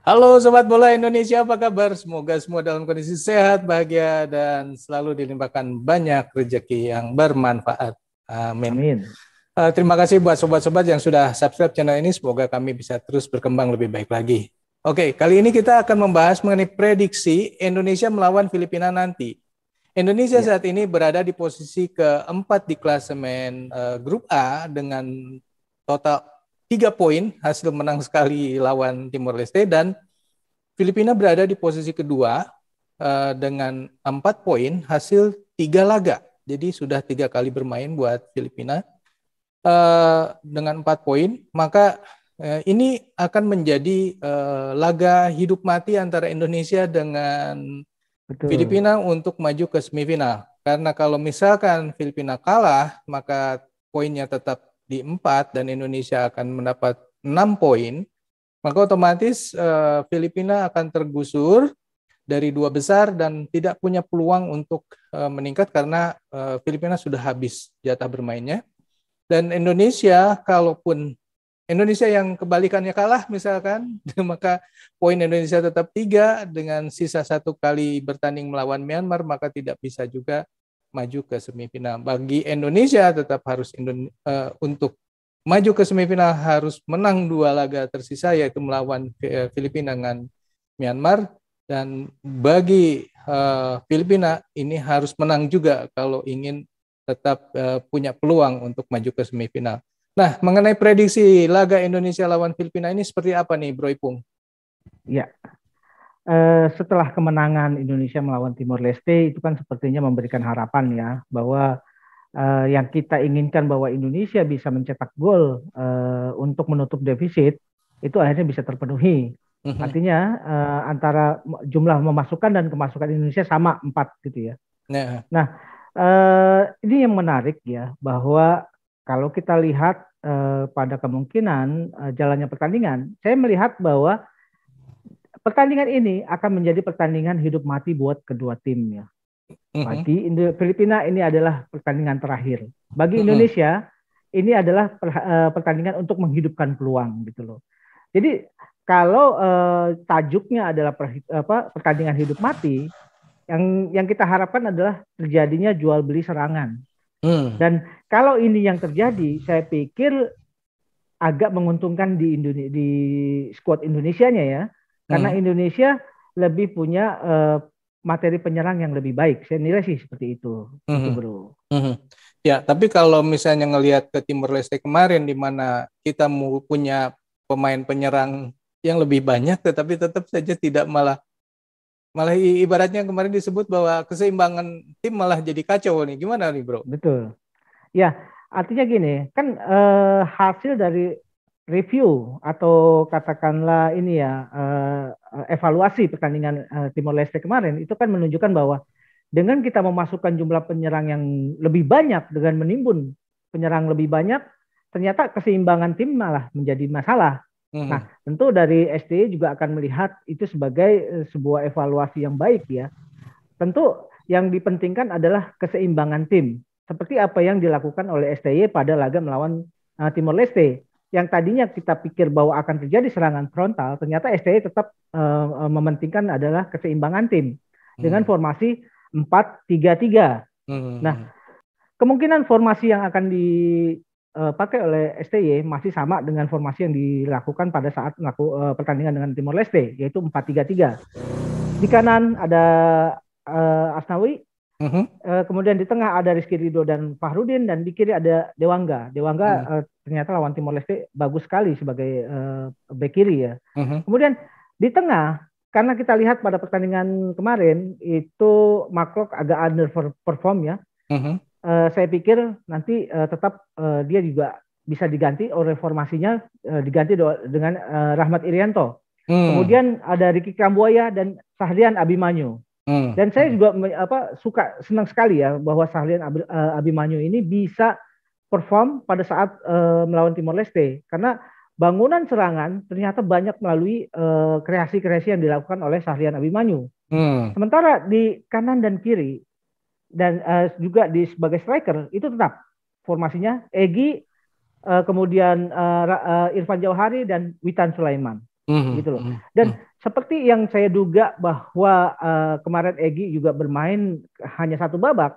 Halo Sobat Bola Indonesia, apa kabar? Semoga semua dalam kondisi sehat, bahagia, dan selalu dilimpahkan banyak rezeki yang bermanfaat. Amin. Amin. Eh, terima kasih buat sobat-sobat yang sudah subscribe channel ini. Semoga kami bisa terus berkembang lebih baik lagi. Oke, kali ini kita akan membahas mengenai prediksi Indonesia melawan Filipina nanti. Indonesia ya. saat ini berada di posisi keempat di klasemen uh, grup A dengan total tiga poin hasil menang sekali lawan Timor Leste dan Filipina berada di posisi kedua uh, dengan empat poin hasil tiga laga. Jadi sudah tiga kali bermain buat Filipina uh, dengan empat poin. Maka eh, ini akan menjadi uh, laga hidup mati antara Indonesia dengan Betul. Filipina untuk maju ke semifinal. Karena kalau misalkan Filipina kalah, maka poinnya tetap di 4 dan Indonesia akan mendapat 6 poin, maka otomatis uh, Filipina akan tergusur dari dua besar dan tidak punya peluang untuk uh, meningkat karena uh, Filipina sudah habis jatah bermainnya. Dan Indonesia kalaupun Indonesia yang kebalikannya kalah misalkan, maka poin Indonesia tetap tiga dengan sisa satu kali bertanding melawan Myanmar maka tidak bisa juga maju ke semifinal. Bagi Indonesia tetap harus Indone uh, untuk maju ke semifinal harus menang dua laga tersisa yaitu melawan eh, Filipina dengan Myanmar dan bagi uh, Filipina ini harus menang juga kalau ingin tetap uh, punya peluang untuk maju ke semifinal. Nah, mengenai prediksi laga Indonesia lawan Filipina ini seperti apa nih, Bro Ipung? Ya, Eh, setelah kemenangan Indonesia melawan Timor Leste itu kan sepertinya memberikan harapan ya bahwa uh, yang kita inginkan bahwa Indonesia bisa mencetak gol uh, untuk menutup defisit itu akhirnya bisa terpenuhi. Mhm. Artinya uh, antara jumlah memasukkan dan kemasukan Indonesia sama empat gitu ya. Nah, nah uh, ini yang menarik ya bahwa kalau kita lihat uh, pada kemungkinan uh, jalannya pertandingan, saya melihat bahwa pertandingan ini akan menjadi pertandingan hidup mati buat kedua tim ya. Bagi Filipina ini adalah pertandingan terakhir. Bagi Indonesia ini adalah eh, pertandingan untuk menghidupkan peluang gitu loh. Jadi kalau eh, tajuknya adalah per, apa, pertandingan hidup mati, yang yang kita harapkan adalah terjadinya jual beli serangan. Hmm. Dan kalau ini yang terjadi, saya pikir agak menguntungkan di Indonesia, di Indonesia-nya ya. Karena hmm. Indonesia lebih punya uh, materi penyerang yang lebih baik. Saya nilai sih seperti itu, gitu, hmm. bro. Hmm. Ya, tapi kalau misalnya ngelihat ke Timur Leste kemarin di mana kita punya pemain penyerang yang lebih banyak tetapi tetap saja tidak malah malah ibaratnya kemarin disebut bahwa keseimbangan tim malah jadi kacau nih. Gimana nih, Bro? Betul. Ya, artinya gini, kan eh, hasil dari review atau katakanlah ini ya eh, eh, evaluasi pertandingan eh, Timor Leste kemarin itu kan menunjukkan bahwa dengan kita memasukkan jumlah penyerang yang lebih banyak dengan menimbun penyerang lebih banyak ternyata keseimbangan tim malah menjadi masalah. hmm. Nah, tentu dari STI juga akan melihat itu sebagai sebuah evaluasi yang baik ya. Tentu yang dipentingkan adalah keseimbangan tim. Seperti apa yang dilakukan oleh STY pada laga melawan Timor Leste yang tadinya kita pikir bahwa akan terjadi serangan frontal, ternyata STI tetap uh, mementingkan adalah keseimbangan tim hmm. dengan formasi 4-3-3. Hmm. Nah, kemungkinan formasi yang akan dipakai eh, oleh STY masih sama dengan formasi yang dilakukan pada saat melaku, uh, pertandingan dengan Timor Leste, yaitu 4-3-3. Di kanan ada uh, Asnawi, Uh-huh. Uh, kemudian di tengah ada Rizky Ridho dan Fahrudin dan di kiri ada Dewangga. Dewangga uh-huh. uh, ternyata lawan Timor Leste bagus sekali sebagai uh, eh, bek kiri ya. Uh-huh. Kemudian di tengah karena kita lihat pada pertandingan kemarin itu Maklok agak underperform ya. Uh-huh. Uh, saya pikir nanti uh, tetap uh, dia juga bisa diganti oleh formasinya uh, diganti dengan uh, Rahmat Irianto. Hmm. Kemudian ada Riki Kambuaya dan Sahrian Abimanyu. Hmm. Dan saya hmm. juga apa suka senang sekali ya bahwa Sahlian eh, Abimanyu ini bisa perform pada saat uh, melawan Timor Leste karena bangunan serangan ternyata banyak melalui kreasi eh, kreasi-kreasi yang dilakukan oleh Sahlian Abimanyu. Hmm. Sementara di kanan dan kiri dan uh, juga di sebagai striker itu tetap formasinya Egi uh, kemudian uh, uh, Irfan Jauhari dan Witan Sulaiman hmm. gitu loh. Hmm. Dan hmm seperti yang saya duga bahwa uh, kemarin Egi juga bermain hanya satu babak,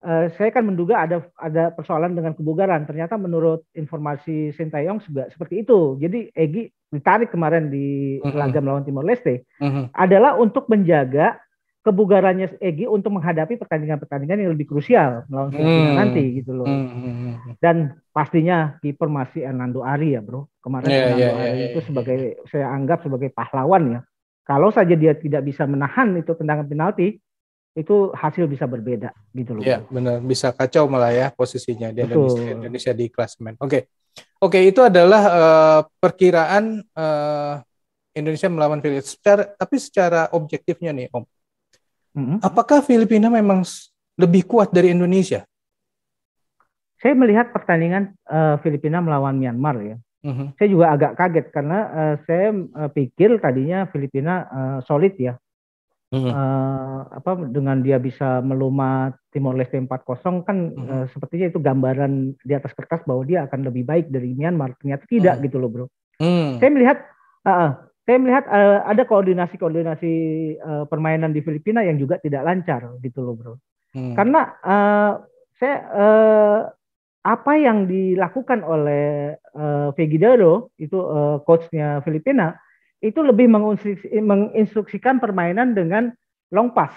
uh, saya kan menduga ada ada persoalan dengan kebugaran. Ternyata menurut informasi Sintayong juga seperti itu. Jadi Egi ditarik kemarin di laga melawan Timor Leste uh -huh. adalah untuk menjaga kebugarannya Egi untuk menghadapi pertandingan-pertandingan yang lebih krusial melawan Filipina hmm. nanti gitu loh. Hmm. hmm, hmm, hmm. Dan pastinya kiper masih Hernando Ari ya, Bro. Kemarin yeah, Hernando yeah, Ari yeah, yeah, itu iya, sebagai iya. saya anggap sebagai pahlawan ya. Kalau saja dia tidak bisa menahan itu tendangan penalti, itu hasil bisa berbeda gitu loh. Iya, benar bisa kacau malah ya posisinya di Indonesia, Indonesia di klasemen. Oke. Okay. Oke, okay, itu adalah uh, perkiraan uh, Indonesia melawan Filipina tapi secara objektifnya nih, Om hmm. apakah Filipina memang lebih kuat dari Indonesia? Saya melihat pertandingan uh, Filipina melawan Myanmar ya. Mm-hmm. Saya juga agak kaget karena uh, saya uh, pikir tadinya Filipina uh, solid ya. Mm-hmm. Uh, apa dengan dia bisa melumat Timor Leste 4-0 kan mm-hmm. uh, sepertinya itu gambaran di atas kertas bahwa dia akan lebih baik dari Myanmar. Ternyata tidak mm-hmm. gitu loh, Bro. Mm-hmm. Saya melihat uh, saya melihat uh, ada koordinasi-koordinasi uh, permainan di Filipina yang juga tidak lancar gitu loh bro. Hmm. Karena uh, saya uh, apa yang dilakukan oleh uh, Vegidero itu uh, coachnya Filipina itu lebih menginstruksikan permainan dengan long pass.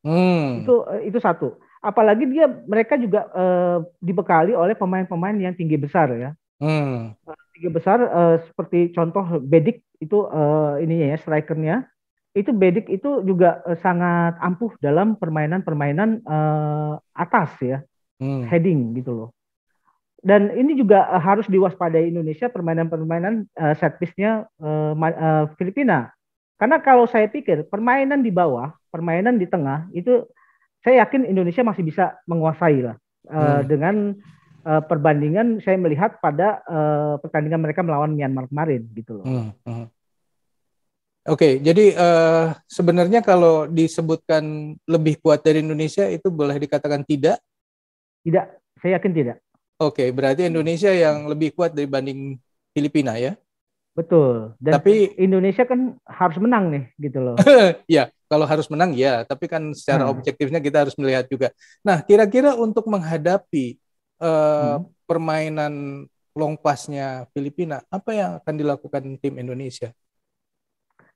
Hmm. Itu itu satu. Apalagi dia mereka juga uh, dibekali oleh pemain-pemain yang tinggi besar ya. Hmm tiga besar uh, seperti contoh Bedik itu uh, ininya ya strikernya itu Bedik itu juga uh, sangat ampuh dalam permainan-permainan uh, atas ya hmm. heading gitu loh dan ini juga uh, harus diwaspadai Indonesia permainan-permainan uh, set piece-nya uh, uh, Filipina karena kalau saya pikir permainan di bawah permainan di tengah itu saya yakin Indonesia masih bisa menguasai lah uh, hmm. dengan uh, perbandingan saya melihat pada uh, pertandingan mereka melawan Myanmar kemarin gitu loh. Hmm, hmm. Oke, okay, jadi uh, sebenarnya kalau disebutkan lebih kuat dari Indonesia itu boleh dikatakan tidak? Tidak, saya yakin tidak. Oke, okay, berarti Indonesia yang lebih kuat dibanding Filipina ya? Betul. Dan tapi Indonesia kan harus menang nih gitu loh. ya, kalau harus menang ya, tapi kan secara hmm. objektifnya kita harus melihat juga. Nah, kira-kira untuk menghadapi Eh, hmm. permainan long pass-nya Filipina, apa yang akan dilakukan tim Indonesia?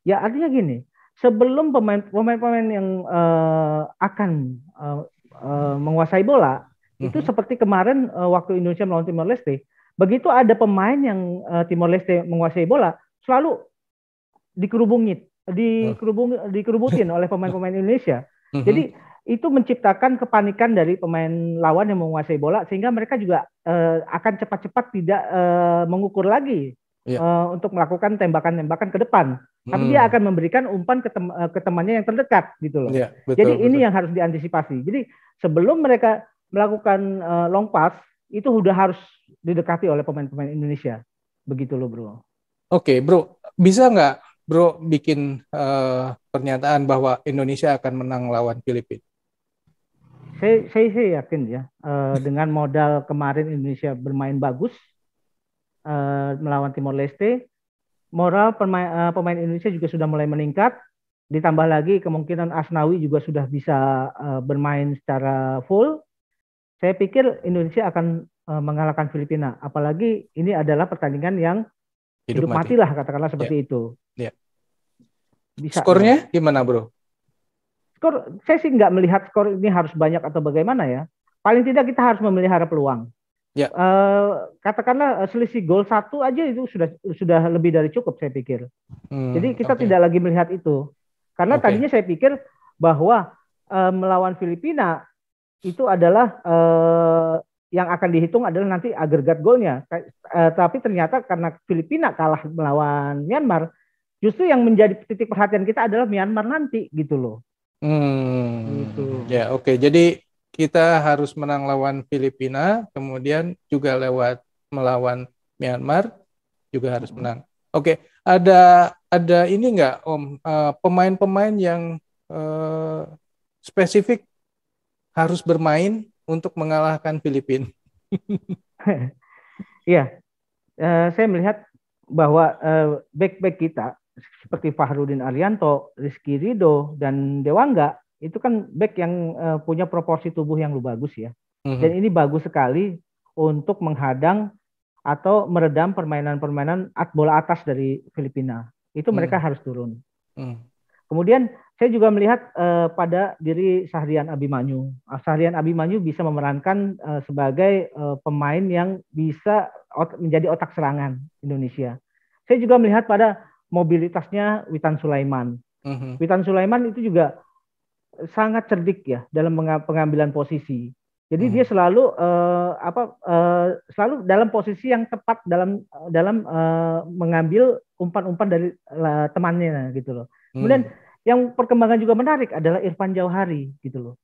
Ya artinya gini, sebelum pemain-pemain yang uh, akan uh, uh, menguasai bola hmm itu mhm. seperti kemarin uh, waktu Indonesia melawan Timor Leste, begitu ada pemain yang uh, Timor Leste menguasai bola, selalu dikerubungin, dikerubung, oh. dikerubutin oleh pemain-pemain Indonesia. hmm Jadi itu menciptakan kepanikan dari pemain lawan yang menguasai bola sehingga mereka juga uh, akan cepat-cepat tidak uh, mengukur lagi yeah. Iya. uh, untuk melakukan tembakan-tembakan ke depan. Hmm. Tapi dia hmm. akan memberikan umpan ke, tem eh, ke temannya yang terdekat gitu loh. Yeah, betul, Jadi betul. ini yang harus diantisipasi. Jadi sebelum mereka melakukan uh, long pass itu sudah harus didekati oleh pemain-pemain Indonesia. Begitu loh, Bro. Oke, okay, Bro. Bisa nggak Bro bikin uh, pernyataan bahwa Indonesia akan menang lawan Filipina? saya saya, saya yakin ya uh, dengan modal kemarin Indonesia bermain bagus uh, melawan Timor Leste, moral pemain, uh, eh, pemain Indonesia juga sudah mulai meningkat. Ditambah lagi kemungkinan Asnawi juga sudah bisa uh, bermain secara full. Saya pikir Indonesia akan uh, mengalahkan Filipina. Apalagi ini adalah pertandingan yang hidup, hidup mati. mati lah katakanlah seperti yeah. itu. Yeah. Bisa, Skornya ya. gimana bro? skor saya sih nggak melihat skor ini harus banyak atau bagaimana ya. Paling tidak kita harus memelihara peluang. Ya. Uh, katakanlah eh, selisih gol satu aja itu sudah sudah lebih dari cukup saya pikir. Hmm, Jadi kita okay. tidak lagi melihat itu. Karena okay. tadinya saya pikir bahwa uh, melawan Filipina itu adalah uh, yang akan dihitung adalah nanti agregat golnya. Uh, tapi ternyata karena Filipina kalah melawan Myanmar, justru yang menjadi titik perhatian kita adalah Myanmar nanti gitu loh. Hmm. Gitu. Ya, oke. Okay. Jadi kita harus menang lawan Filipina, kemudian juga lewat melawan Myanmar juga harus menang. Oke, okay. ada ada ini enggak Om eh, pemain-pemain uh, yang uh, spesifik harus bermain untuk mengalahkan Filipina? Iya, uh, saya melihat bahwa uh, back-back kita seperti Fahrudin Arianto, Rizky Rido, dan Dewangga itu kan back yang uh, punya proporsi tubuh yang lu bagus ya. Mm-hmm. Dan ini bagus sekali untuk menghadang atau meredam permainan-permainan at bola atas dari Filipina. Itu mhm. mereka mm-hmm. harus turun. Mm-hmm. Kemudian saya juga melihat uh, pada diri Sahrian Abimanyu. Ah, Sahrian Abimanyu bisa memerankan uh, sebagai uh, pemain yang bisa ot menjadi otak serangan Indonesia. Saya juga melihat pada mobilitasnya Witan Sulaiman. mm Witan Sulaiman itu juga sangat cerdik ya dalam pengambilan posisi. Jadi mm dia selalu uh, apa uh, selalu dalam posisi yang tepat dalam dalam uh, mengambil umpan-umpan dari uh, temannya gitu loh. Mhm. Kemudian yang perkembangan juga menarik adalah Irfan Jauhari gitu loh.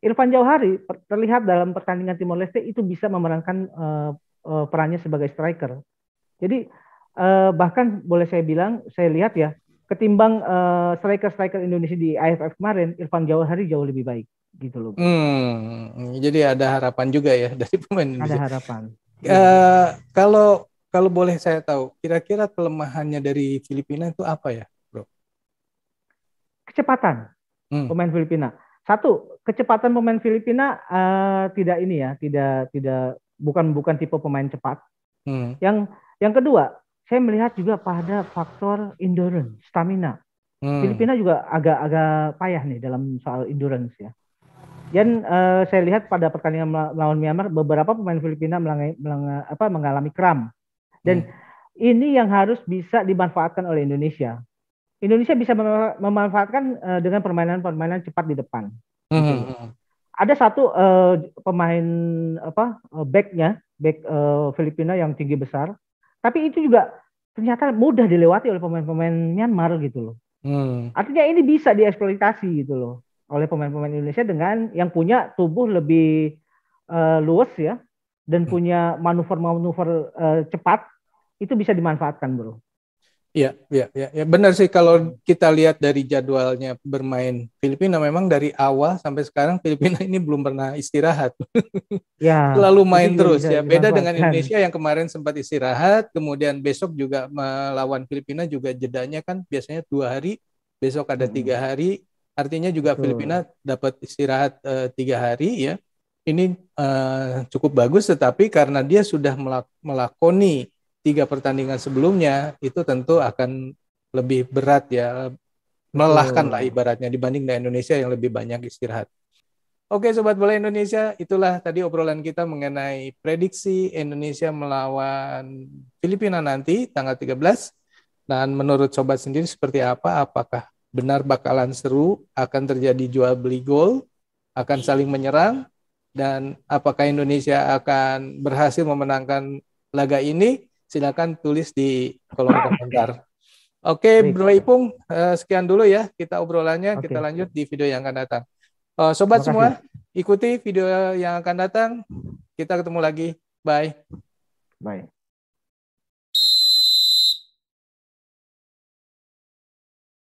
Irfan Jauhari terlihat dalam pertandingan Timor Leste itu bisa memerankan uh, uh, perannya sebagai striker. Jadi uh, bahkan boleh saya bilang, saya lihat ya, ketimbang striker eh, striker-striker Indonesia di AFF kemarin, Irfan Jauhari jauh lebih baik gitu loh. Hmm, jadi ada harapan juga ya dari pemain Indonesia. Ada harapan. Uh, kalau kalau boleh saya tahu, kira-kira kelemahannya dari Filipina itu apa ya, Bro? Kecepatan hmm. pemain Filipina. Satu, kecepatan pemain Filipina uh, tidak ini ya, tidak tidak bukan bukan tipe pemain cepat. Hmm. Yang yang kedua, saya melihat juga pada faktor endurance, stamina. Hmm. Filipina juga agak-agak payah nih dalam soal endurance ya. Dan uh, saya lihat pada pertandingan melawan Myanmar beberapa pemain Filipina melangai, melang- apa, mengalami kram. Dan hmm. ini yang harus bisa dimanfaatkan oleh Indonesia. Indonesia bisa memanfaatkan uh, dengan permainan-permainan cepat di depan. Hmm. Gitu. hmm, hmm. Ada satu uh, pemain apa uh, backnya back uh, Filipina yang tinggi besar tapi itu juga ternyata mudah dilewati oleh pemain-pemain Myanmar gitu loh. Hmm. Artinya ini bisa dieksploitasi gitu loh oleh pemain-pemain Indonesia dengan yang punya tubuh lebih uh, eh, luas ya dan hmm. punya manuver-manuver uh, cepat itu bisa dimanfaatkan bro. Iya, iya, iya, ya. benar sih kalau hmm. kita lihat dari jadwalnya bermain Filipina memang dari awal sampai sekarang Filipina ini belum pernah istirahat. Ya. Lalu main terus ya. Beda bisa, dengan Indonesia yang kemarin sempat istirahat, kemudian besok juga melawan Filipina juga jedanya kan biasanya dua hari, besok ada hmm. tiga hari. Artinya juga Betul. Filipina dapat istirahat uh, tiga hari ya. Ini uh, cukup bagus, tetapi karena dia sudah melak- melakoni tiga pertandingan sebelumnya itu tentu akan lebih berat ya melelahkan lah hmm. ibaratnya dibanding dengan Indonesia yang lebih banyak istirahat. Oke sobat bola Indonesia, itulah tadi obrolan kita mengenai prediksi Indonesia melawan Filipina nanti tanggal 13. Dan menurut sobat sendiri seperti apa? Apakah benar bakalan seru? Akan terjadi jual beli gol? Akan saling menyerang? Dan apakah Indonesia akan berhasil memenangkan laga ini? silakan tulis di kolom komentar. Oke, okay, Bro Ipung, eh, sekian dulu ya kita obrolannya. Okay. Kita lanjut di video yang akan datang. Eh, sobat semua, ikuti video yang akan datang. Kita ketemu lagi. Bye. Bye.